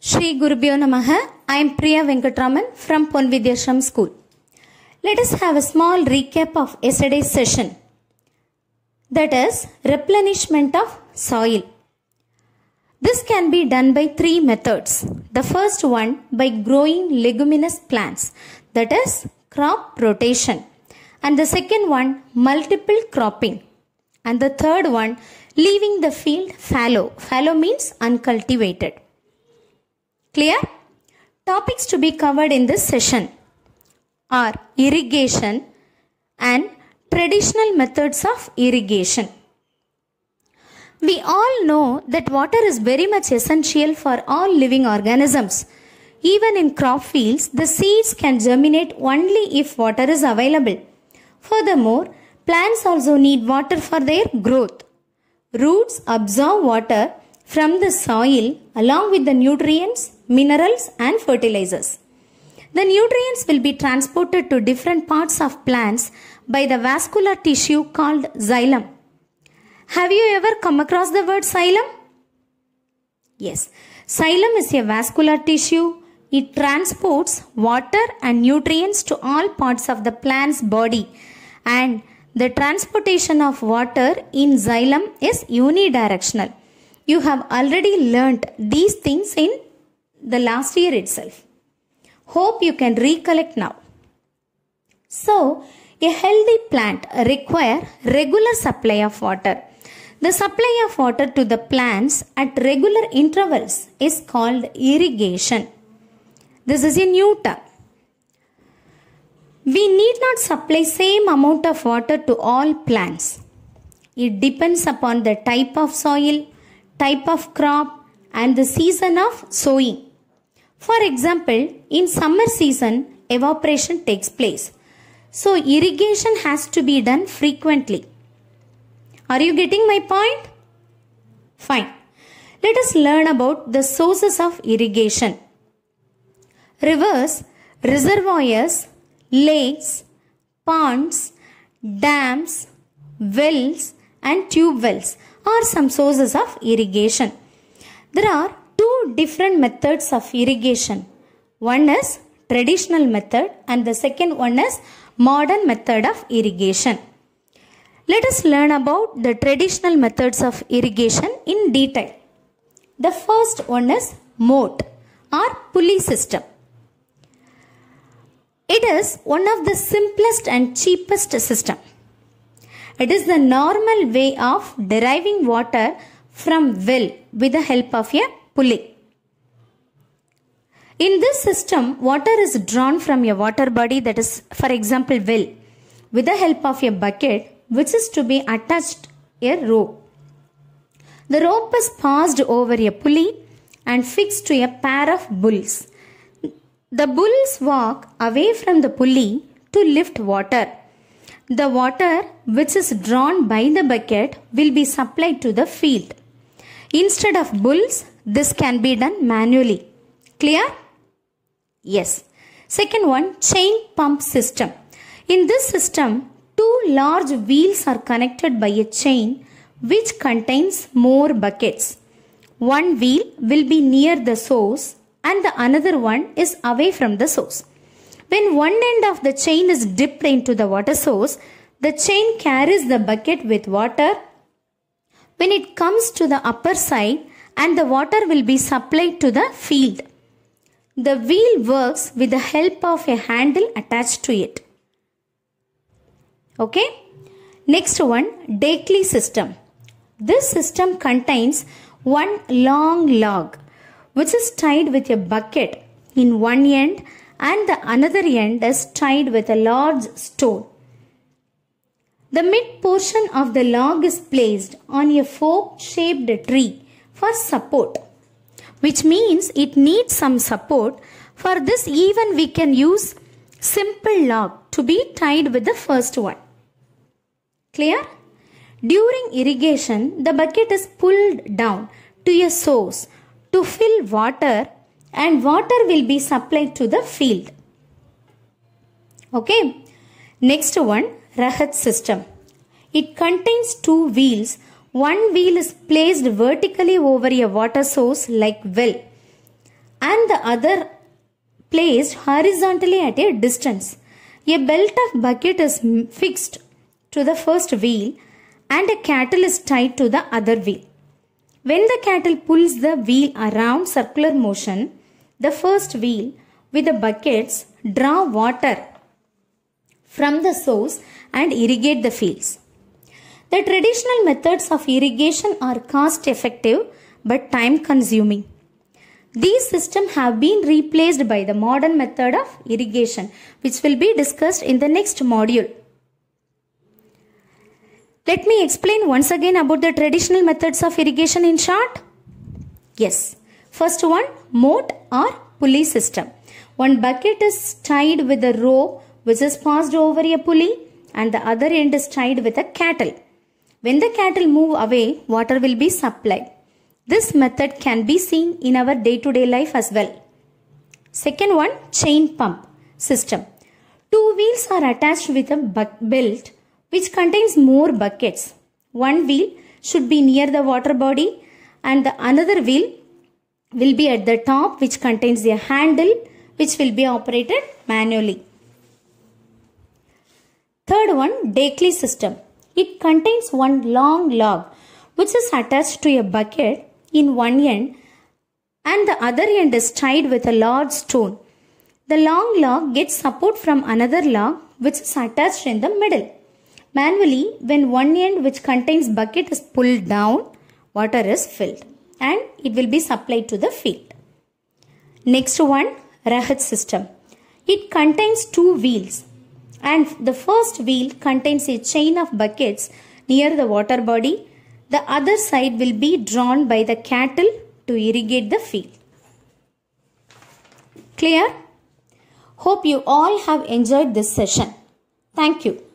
Sri Gurubhyo Namaha, I am Priya Venkatraman from Ponvidyasham School. Let us have a small recap of yesterday's session. That is replenishment of soil. This can be done by three methods. The first one by growing leguminous plants, that is crop rotation. And the second one multiple cropping, and the third one leaving the field fallow. Fallow means uncultivated. Clear? Topics to be covered in this session are irrigation and traditional methods of irrigation. We all know that water is very much essential for all living organisms. Even in crop fields, the seeds can germinate only if water is available. Furthermore, Plants also need water for their growth. Roots absorb water from the soil along with the nutrients, minerals and fertilizers. The nutrients will be transported to different parts of plants by the vascular tissue called xylem. Have you ever come across the word xylem? Yes, xylem is a vascular tissue. It transports water and nutrients to all parts of the plant's body and the transportation of water in xylem is unidirectional. You have already learnt these things in the last year itself. Hope you can recollect now. So, a healthy plant require regular supply of water. The supply of water to the plants at regular intervals is called irrigation. This is a new term. We need not supply same amount of water to all plants. It depends upon the type of soil, type of crop and the season of sowing. For example, in summer season, evaporation takes place. So irrigation has to be done frequently. Are you getting my point? Fine. Let us learn about the sources of irrigation. Rivers, reservoirs, lakes, ponds, dams, wells and tube wells are some sources of irrigation. There are two different methods of irrigation. One is traditional method and the second one is modern method of irrigation. Let us learn about the traditional methods of irrigation in detail. The first one is moat or pulley system. It is one of the simplest and cheapest system. It is the normal way of deriving water from well with the help of a pulley. In this system, water is drawn from a water body that is for example well with the help of a bucket which is to be attached a rope. The rope is passed over a pulley and fixed to a pair of bulls the bulls walk away from the pulley to lift water. The water which is drawn by the bucket will be supplied to the field. Instead of bulls, this can be done manually. Clear? Yes. Second one, chain pump system. In this system, two large wheels are connected by a chain which contains more buckets. One wheel will be near the source and the another one is away from the source. When one end of the chain is dipped into the water source, the chain carries the bucket with water. When it comes to the upper side, and the water will be supplied to the field. The wheel works with the help of a handle attached to it. Okay. Next one, daily system. This system contains one long log which is tied with a bucket in one end and the another end is tied with a large stone. The mid portion of the log is placed on a fork shaped tree for support, which means it needs some support. For this, even we can use simple log to be tied with the first one. Clear? During irrigation, the bucket is pulled down to a source to fill water and water will be supplied to the field. Okay. Next one, Rahat system. It contains two wheels. One wheel is placed vertically over a water source like well and the other placed horizontally at a distance. A belt of bucket is fixed to the first wheel and a cattle is tied to the other wheel. When the cattle pulls the wheel around circular motion, the first wheel with the buckets draw water from the source and irrigate the fields. The traditional methods of irrigation are cost effective but time consuming. These systems have been replaced by the modern method of irrigation which will be discussed in the next module. Let me explain once again about the traditional methods of irrigation in short. Yes, first one moat or pulley system. One bucket is tied with a rope which is passed over a pulley and the other end is tied with a cattle. When the cattle move away, water will be supplied. This method can be seen in our day to day life as well. Second one chain pump system. Two wheels are attached with a belt which contains more buckets. One wheel should be near the water body and the another wheel will be at the top which contains a handle which will be operated manually. Third one, Dakely system. It contains one long log which is attached to a bucket in one end and the other end is tied with a large stone. The long log gets support from another log which is attached in the middle. Manually, when one end which contains bucket is pulled down, water is filled and it will be supplied to the field. Next one, Rahat system. It contains two wheels and the first wheel contains a chain of buckets near the water body. The other side will be drawn by the cattle to irrigate the field. Clear? Hope you all have enjoyed this session. Thank you.